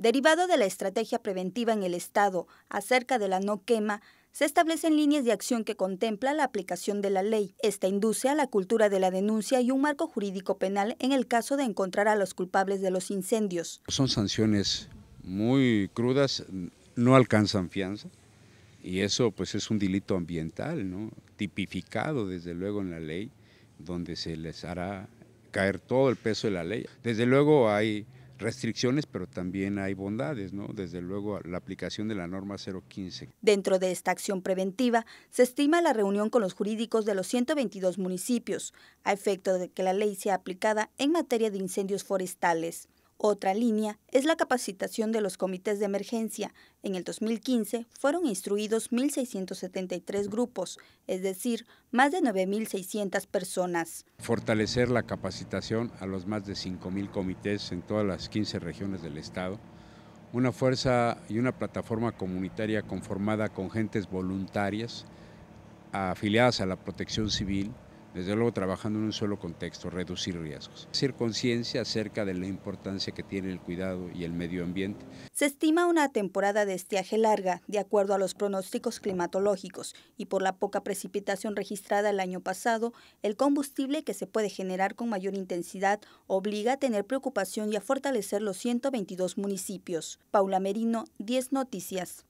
Derivado de la estrategia preventiva en el Estado acerca de la no quema, se establecen líneas de acción que contempla la aplicación de la ley. Esta induce a la cultura de la denuncia y un marco jurídico penal en el caso de encontrar a los culpables de los incendios. Son sanciones muy crudas, no alcanzan fianza y eso pues es un delito ambiental, ¿no? tipificado desde luego en la ley, donde se les hará caer todo el peso de la ley. Desde luego hay restricciones, pero también hay bondades, ¿no? Desde luego la aplicación de la norma 015. Dentro de esta acción preventiva, se estima la reunión con los jurídicos de los 122 municipios, a efecto de que la ley sea aplicada en materia de incendios forestales. Otra línea es la capacitación de los comités de emergencia. En el 2015 fueron instruidos 1.673 grupos, es decir, más de 9.600 personas. Fortalecer la capacitación a los más de 5.000 comités en todas las 15 regiones del Estado. Una fuerza y una plataforma comunitaria conformada con gentes voluntarias afiliadas a la protección civil, desde luego trabajando en un solo contexto, reducir riesgos. Hacer conciencia acerca de la importancia que tiene el cuidado y el medio ambiente. Se estima una temporada de estiaje larga, de acuerdo a los pronósticos climatológicos, y por la poca precipitación registrada el año pasado, el combustible que se puede generar con mayor intensidad obliga a tener preocupación y a fortalecer los 122 municipios. Paula Merino, 10 Noticias.